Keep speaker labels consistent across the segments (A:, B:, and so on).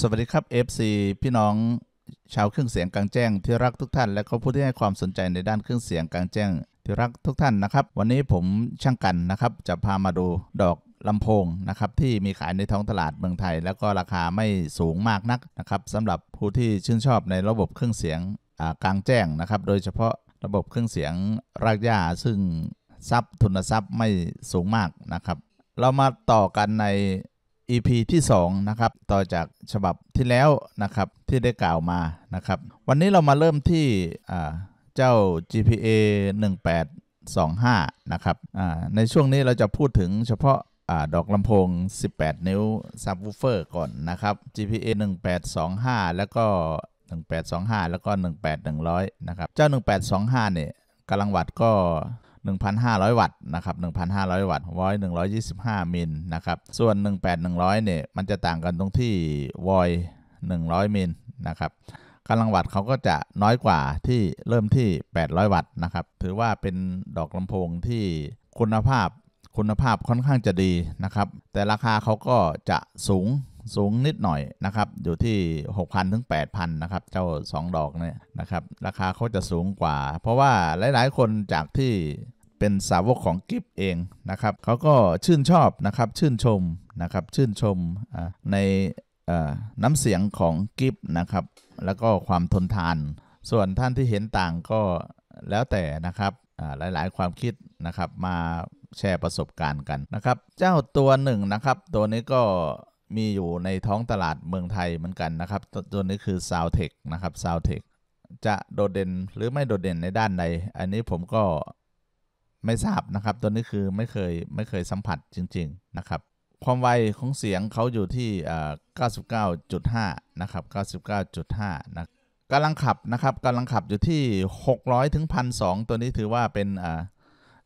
A: สวัสดีครับ FC พี่น้องชาวเครื่องเสียงกลางแจ้งที่รักทุกท่าน และก็ผู้ที่ให้ความสนใจในด้านเครื่องเสียงกลางแจ้ง ที่รักทุกท่านนะครับ วันนี้ผมช่างกันนะครับจะพามาดูดอกลำโพงนะครับที่มีขายในท้องตลาดเมืองไทย แล้วก็ราคาไม่สูงมากนักนะครับสำหรับผู้ที่ชื่นชอบในระบบเครื่องเสียงกลางแจ้งนะครับโดยเฉพาะระบบเครื่องเสียงรากหญ้าซึ่งทรัพย์ทุนทรัพย์ไม่สูงมากนะครับ เรามาต่อกันใน EP ที่ 2 นะครับต่อจากฉบับที่แล้วนะครับ ที่ได้กล่าวมานะครับ วันนี้เรามาเริ่มที่เจ้า GPA 1825 นะครับในช่วงนี้เราจะพูดถึงเฉพาะดอกลำโพง 18 นิ้วซับวูเฟอร์ก่อนนะครับ GPA 1825 แล้วก็ 1825 แล้วก็ 18100 นะครับ เจ้า 1825 เนี่ยกำลังวัดก็1,500วัตต์นะครับ1,500วัตต์ วอย125มิลนะครับ ส่วน 18100เนี่ยมันจะต่างกันตรงที่วอย100มิลนะครับกำลังวัตต์เขาก็จะน้อยกว่าที่เริ่มที่800วัตต์นะครับ ถือว่าเป็นดอกลำโพงที่คุณภาพคุณภาพค่อนข้างจะดีนะครับ แต่ราคาเขาก็จะสูงสูงนิดหน่อยนะครับ อยู่ที่ 6,000ถึง8,000นะครับ เจ้า 2 ดอกเนี่ยนะครับ ราคาเขาจะสูงกว่า เพราะว่าหลาย ๆ คนจากที่เป็นสาวกของกิฟเองนะครับ เขาก็ชื่นชอบนะครับ ชื่นชมนะครับ ชื่นชมในน้ำเสียงของกิฟนะครับ แล้วก็ความทนทาน ส่วนท่านที่เห็นต่างก็แล้วแต่นะครับหลายๆ ความคิดนะครับ มาแชร์ประสบการณ์กันนะครับ เจ้าตัวหนึ่งนะครับ ตัวนี้ก็มีอยู่ในท้องตลาดเมืองไทยเหมือนกันนะครับ ตัวนี้คือซาวเทคนะครับซาวเทคจะโดดเด่นหรือไม่โดดเด่นในด้านใดอันนี้ผมก็ไม่ทราบนะครับตัวนี้คือไม่เคยไม่เคยสัมผัสจริง ๆนะครับ ความไวของเสียงเขาอยู่ที่ 99.5 นะครับ 99.5 นะกำลังขับนะครับกำลังขับอยู่ที่ 600 ถึง1,002ตัวนี้ถือว่าเป็น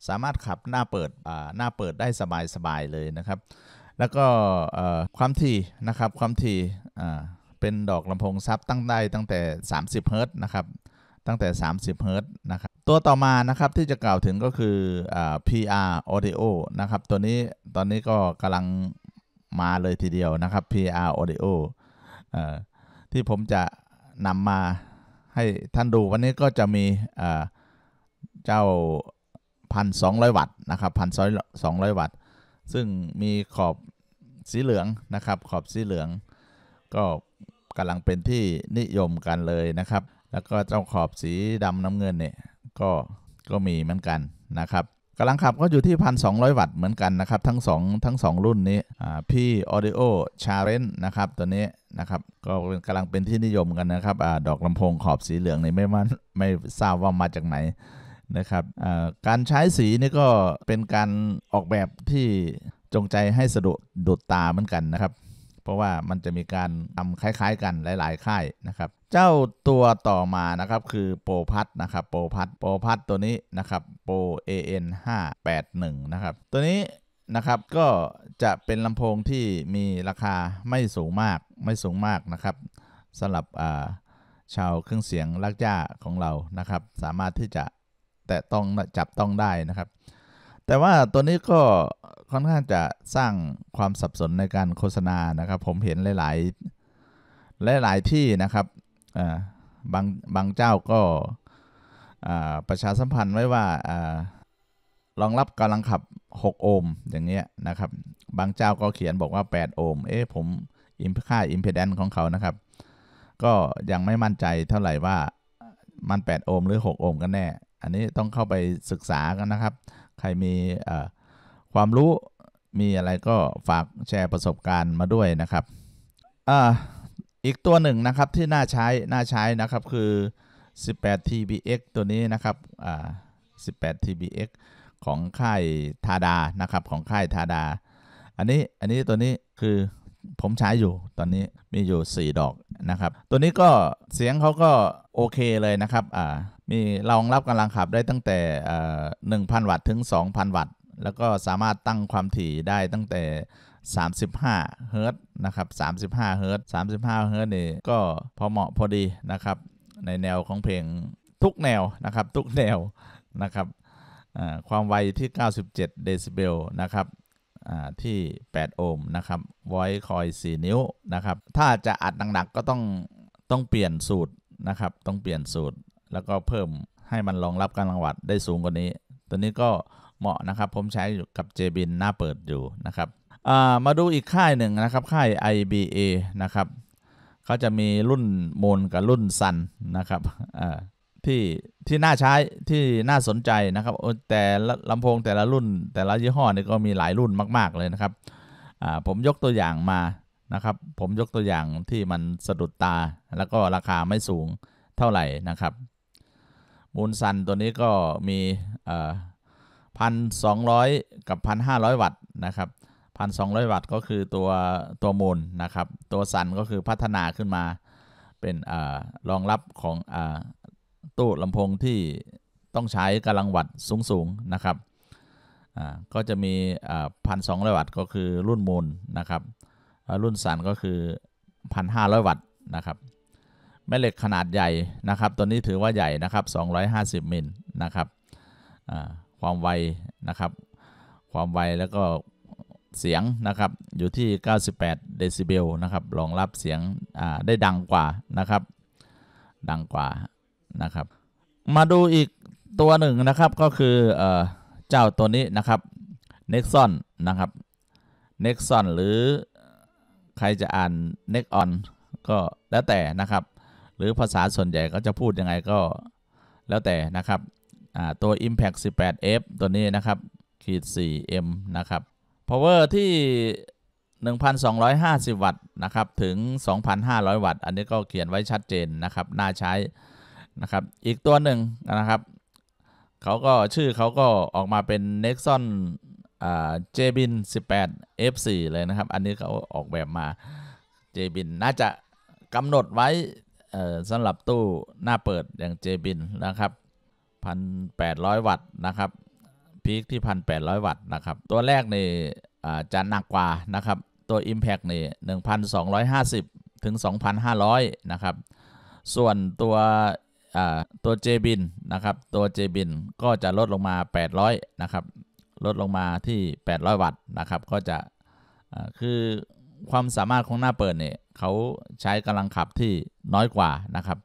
A: สามารถขับหน้าเปิดหน้าเปิดได้สบายๆเลยนะครับ แล้วก็ความถี่นะครับความถี่เป็นดอกลำโพงซับตั้งได้ตั้งแต่ 30 เฮิรต์นะครับตั้งแต่ 30 เฮิรต์นะครับตัวต่อมานะครับที่จะกล่าวถึงก็คืออ PR Audio นะครับตัวนี้ตอนนี้ก็กำลังมาเลยทีเดียวนะครับ PR Audio ที่ผมจะนำมาให้ท่านดูวันนี้ก็จะมีเจ้า 1,200วัตต์นะครับ1,200วัตต์ ซึ่งมีขอบสีเหลืองนะครับขอบสีเหลือง ก็กำลังเป็นที่นิยมกันเลยนะครับแล้วก็เจ้าขอบสีดำน้ำเงินเนี่ยก็ก็มีเหมือนกันนะครับกำลังขับก็อยู่ที่ 1,200 วัตต์เหมือนกันนะครับทั้ง2ทั้ง 2 รุ่นนี้พี่ Audio c h a l l e n g นะครับตัวนี้นะครับก็กำลังเป็นที่นิยมกันนะครับอดอกลำโพงขอบสีเหลืองนี่ไม่มัไม่ทราบว่ามาจากไหนนะครับการใช้สีนี่ก็เป็นการออกแบบที่จงใจให้สะดุดดตาเหมือนกันนะครับเพราะว่ามันจะมีการทำคล้ายๆกันหลายๆค่ายนะครับ เจ้าตัวต่อมานะครับคือโปรพัทนะครับโปรพัทโปรพัทตัวนี้นะครับโปร AN 581นะครับตัวนี้นะครับก็จะเป็นลำโพงที่มีราคาไม่สูงมากไม่สูงมากนะครับสำหรับชาวเครื่องเสียงลักจ้าของเรานะครับ สามารถที่จะแตะต้องจับต้องได้นะครับแต่ว่าตัวนี้ก็ค่อนข้างจะสร้างความสับสนในการโฆษณานะครับ ผมเห็นหลาย ๆ หลาย ๆ ที่นะครับบางบางเจ้าก็ประชาสัมพันธ์ไว้ว่ารองรับกำลังขับ 6 โอห์มอย่างเงี้ยนะครับ บางเจ้าก็เขียนบอกว่า 8 โอห์ม เอ๊ะ ผมอิมค่าอิมเพดแนนของเขานะครับ ก็ยังไม่มั่นใจเท่าไหร่ว่ามัน 8 โอห์มหรือ 6 โอห์มกันแน่ อันนี้ต้องเข้าไปศึกษากันนะครับใครมีความรู้มีอะไรก็ฝากแชร์ประสบการณ์มาด้วยนะครับออีกตัวหนึ่งนะครับที่น่าใช้น่าใช้นะครับคือ 18 tbx ตัวนี้นะครับ18 tbx ของค่ายทาดานะครับของค่ายทาดาอันนี้อันนี้ตัวนี้คือผมใช้อยู่ตอนนี้มีอยู่ 4 ดอกนะครับ ตัวนี้ก็เสียงเขาก็โอเคเลยนะครับอ่ามีรองรับกำลังขับได้ตั้งแต่1,000 วัตต์ถึง 2,000 วัตต์แล้วก็สามารถตั้งความถี่ได้ตั้งแต่ 35เฮิร์ตนะครับ35เฮิร์ต้าเฮิร์ตนี่ก็พอเหมาะพอดีนะครับในแนวของเพลงทุกแนวนะครับทุกแนวนะครับความไวที่ 97 เดซิเบลนะครับที่ 8 โอห์มนะครับไวคอย 4 นิ้วนะครับถ้าจะอัดหนักๆก็ต้องต้องเปลี่ยนสูตรนะครับต้องเปลี่ยนสูตรแล้วก็เพิ่มให้มันรองรับการรังวัดได้สูงกว่านี้ ตัวนี้ก็เหมาะนะครับผมใช้อยู่กับ JBIN หน้าเปิดอยู่นะครับมาดูอีกค่ายหนึ่งนะครับ ค่าย IBA นะครับเขาจะมีรุ่นโมนกับรุ่นซันนะครับที่ที่น่าใช้ที่น่าสนใจนะครับ แต่ลำโพงแต่ละรุ่นแต่ละยี่ห้อนี่ก็มีหลายรุ่นมาก ๆเลยนะครับผมยกตัวอย่างมานะครับ ผมยกตัวอย่างที่มันสะดุดตา แล้วก็ราคาไม่สูงเท่าไหร่นะครับมูลซันตัวนี้ก็มีพันสองร้อยกับพันห้าร้อยวัตต์นะครับพันสองร้อยวัตต์ก็คือตัวตัวมูลนะครับ ตัวซันก็คือพัฒนาขึ้นมาเป็นอรองรับของอตู้ลำโพงที่ต้องใช้กำลังวัตต์สูงๆนะครับก็จะมีพันสองร้อยวัตต์ ก็คือรุ่นมูลนะครับรุ่นสันก็คือพันห้าร้อยวัตต์นะครับแม่เหล็กขนาดใหญ่นะครับตัวนี้ถือว่าใหญ่นะครับ 250 มิลนะครับความไวนะครับความไวแล้วก็เสียงนะครับอยู่ที่ 98เดซิเบลนะครับรองรับเสียงได้ดังกว่านะครับ ดังกว่านะครับมาดูอีกตัวหนึ่งนะครับก็คือเจ้าตัวนี้นะครับ Nexon นะครับ Nexon หรือใครจะอ่าน Nexon ก็แล้วแต่นะครับรือภาษาส่วนใหญ่ก็จะพูดยังไงก็แล้วแต่นะครับตัว impact 18f ตัวนี้นะครับขีด 4m นะครับ power ที่ 1,250 วัตต์นะครับถึง 2,500 วัตต์ อันนี้ก็เขียนไว้ชัดเจนนะครับน่าใช้นะครับอีกตัวหนึ่งนะครับเขาก็ชื่อเขาก็ออกมาเป็น Nexon เจบิน18 F4 เลยนะครับอันนี้เขาออกแบบมาเจบินน่าจะกำหนดไว้สำหรับตู้หน้าเปิดอย่างเจบินนะครับ 1,800 วัตต์นะครับพีคที่ 1,800 วัตต์นะครับตัวแรกนี่จะหนักกว่า นะครับตัว Impact นี่1,250 ถึง 2,500 นะครับ ส่วนตัวตัวเจบิน นะครับ ตัวเจบินก็จะลดลงมา 800 นะครับ ลดลงมาที่ 800 วัตต์นะครับ ก็จะคือความสามารถของหน้าเปิดเนี่ยเขาใช้กำลังขับที่น้อยกว่านะครับ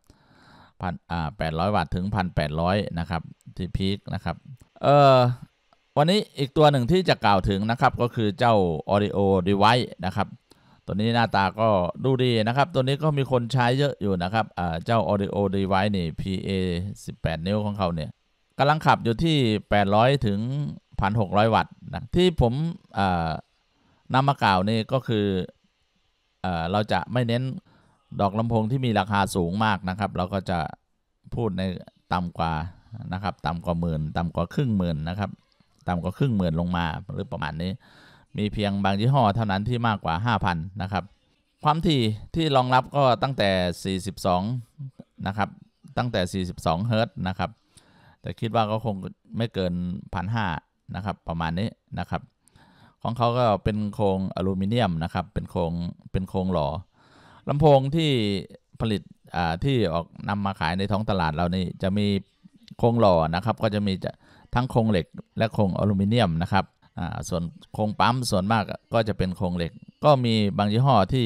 A: พันอ่าแปดร้อยวัตต์ถึงพันแปดร้อยนะครับที่พีคนะครับเอ่อวันนี้อีกตัวหนึ่งที่จะกล่าวถึงนะครับก็คือเจ้า Audio Device นะครับ ตัวนี้หน้าตาก็ดูดีนะครับ ตัวนี้ก็มีคนใช้เยอะอยู่นะครับเจ้า Audio Device นี่ PA 18 นิ้วของเขาเนี่ยกำลังขับอยู่ที่ 800 ถึง 1,600 วัตต์นะที่ผมนำมากล่าวนี่ก็คือเราจะไม่เน้นดอกลำโพงที่มีราคาสูงมากนะครับ เราก็จะพูดในต่ำกว่านะครับ ต่ำกว่าหมื่นต่ำกว่าครึ่งหมื่นนะครับ ต่ำกว่าครึ่งหมื่นลงมาหรือประมาณนี้ มีเพียงบางยี่ห้อเท่านั้นที่มากกว่า 5,000 นะครับ ความถี่ที่รองรับก็ตั้งแต่ 42 นะครับตั้งแต่42เฮิร์ตนะครับแต่คิดว่าก็คงไม่เกิน 1,500 นะครับประมาณนี้นะครับของเขาก็เป็นโครงอลูมิเนียมนะครับ เป็นโครงเป็นโครงหล่อลำโพงที่ผลิตที่ออกนำมาขายในท้องตลาดเรานี่จะมีโครงหล่อนะครับ ก็จะมีจะทั้งโครงเหล็ก และโครงอลูมิเนียมนะครับส่วนโครงปั๊มส่วนมากก็จะเป็นโครงเหล็ก ก็มีบางยี่ห้อที่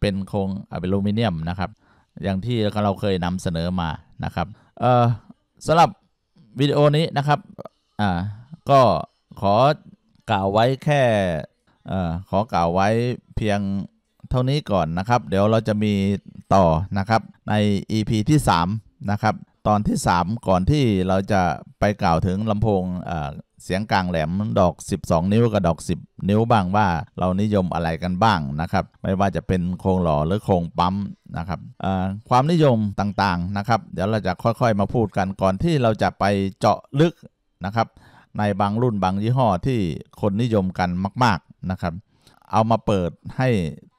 A: เป็นโครงอลูมิเนียมนะครับ อย่างที่เราเคยนำเสนอมานะครับสำหรับวิดีโอนี้นะครับก็ขอกล่าวไว้แค่ขอกล่าวไว้เพียงเท่านี้ก่อนนะครับ เดี๋ยวเราจะมีต่อนะครับ ใน EP ที่ 3 นะครับ ตอนที่ 3 ก่อนที่เราจะไปกล่าวถึงลำโพงเสียงกลางแหลมดอก 12 นิ้วกับดอก 10 นิ้วบ้างว่าเรานิยมอะไรกันบ้างนะครับ ไม่ว่าจะเป็นโครงหล่อหรือโครงปั๊มนะครับความนิยมต่างๆนะครับ เดี๋ยวเราจะค่อยๆมาพูดกันก่อนที่เราจะไปเจาะลึกนะครับในบางรุ่นบางยี่ห้อที่คนนิยมกันมาก ๆนะครับ เอามาเปิดให้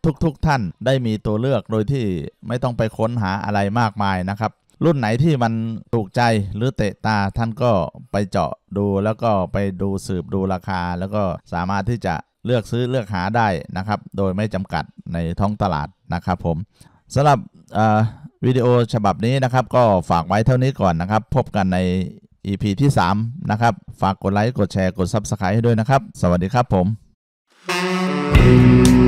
A: ทุกๆทท่านได้มีตัวเลือกโดยที่ไม่ต้องไปค้นหาอะไรมากมายนะครับ รุ่นไหนที่มันถูกใจหรือเตะตาท่านก็ไปเจาะดูแล้วก็ไปดูสืบดูราคาแล้วก็สามารถที่จะเลือกซื้อเลือกหาได้นะครับโดยไม่จำกัดในท้องตลาดนะครับผมสำหรับวิดีโอฉบับนี้นะครับ ก็ฝากไว้เท่านี้ก่อนนะครับ พบกันใน EP ที่ 3 นะครับ ฝากกดไลค์ กดแชร์กด Subscribe ให้ด้วยนะครับ สวัสดีครับผม